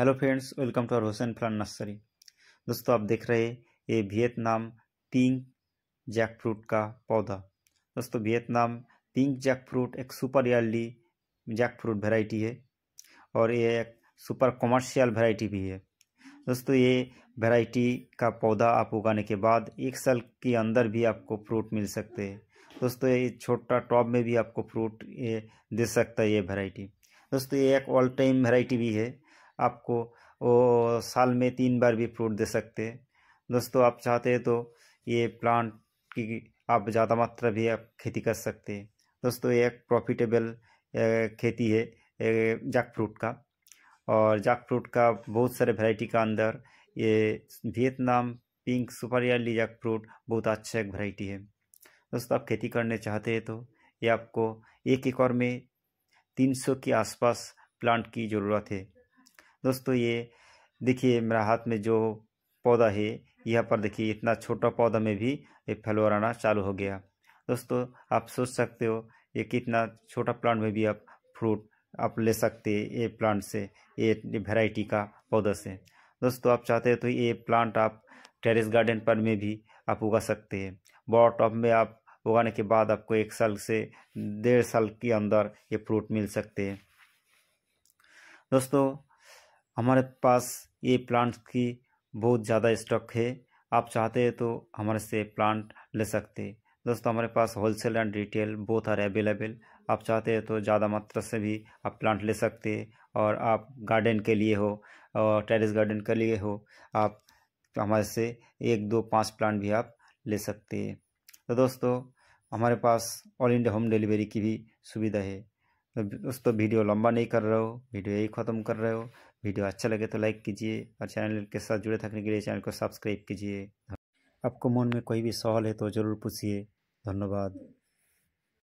hello friends welcome to R Hussain plant nursery दोस्तों आप देख रहे हैं ये वियतनाम पिंक जैक फ्रूट का पौधा दोस्तों वियतनाम पिंक जैक फ्रूट एक super early jack fruit variety है और ये एक सुपर कॉमर्शियल वेराइटी भी है दोस्तों ये वेराइटी का पौधा आप उगाने के बाद एक साल के अंदर भी आपको फ्रूट मिल सकते हैं दोस्तों ये छोटा टॉप में भी आपको फ्रूट ये दे सकता है ये वेराइटी दोस्तों ये एक ऑल टाइम वेराइटी भी है आपको वो साल में तीन बार भी फ्रूट दे सकते हैं दोस्तों आप चाहते हैं तो ये प्लांट की आप ज़्यादा मात्रा भी आप खेती कर सकते हैं दोस्तों ये एक प्रॉफिटेबल खेती है जैक फ्रूट का और जैक फ्रूट का बहुत सारे वैरायटी का अंदर ये Vietnam pink super early jack fruit बहुत अच्छा एक वैरायटी है दोस्तों आप खेती करने चाहते हैं तो ये आपको एक एकड़ में तीन सौ के आसपास प्लांट की ज़रूरत है दोस्तों ये देखिए मेरा हाथ में जो पौधा है यहाँ पर देखिए इतना छोटा पौधा में भी ये फलोर आना चालू हो गया दोस्तों आप सोच सकते हो ये कितना छोटा प्लांट में भी आप फ्रूट आप ले सकते हैं ये प्लांट से ये वेराइटी का पौधा से दोस्तों आप चाहते हो तो ये प्लांट आप टेरेस गार्डन पर में भी आप उगा सकते हैं बॉड टॉप में आप उगाने के बाद आपको एक साल से डेढ़ साल के अंदर ये फ्रूट मिल सकते हैं दोस्तों हमारे पास ये प्लांट की बहुत ज़्यादा स्टॉक है आप चाहते हैं तो हमारे से प्लांट ले सकते हैं दोस्तों हमारे पास wholesale and retail both are available आप चाहते हैं तो ज़्यादा मात्रा से भी आप प्लांट ले सकते हैं और आप गार्डन के लिए हो और टेरिस गार्डन के लिए हो आप तो हमारे से एक दो पाँच प्लांट भी आप ले सकते हैं तो दोस्तों हमारे पास ऑल इंडिया होम डिलीवरी की भी सुविधा है दोस्तों वीडियो लंबा नहीं कर रहे हो वीडियो यही ख़त्म कर रहे हो वीडियो अच्छा लगे तो लाइक कीजिए और चैनल के साथ जुड़े रखने के लिए चैनल को सब्सक्राइब कीजिए आपको मन में कोई भी सवाल है तो ज़रूर पूछिए धन्यवाद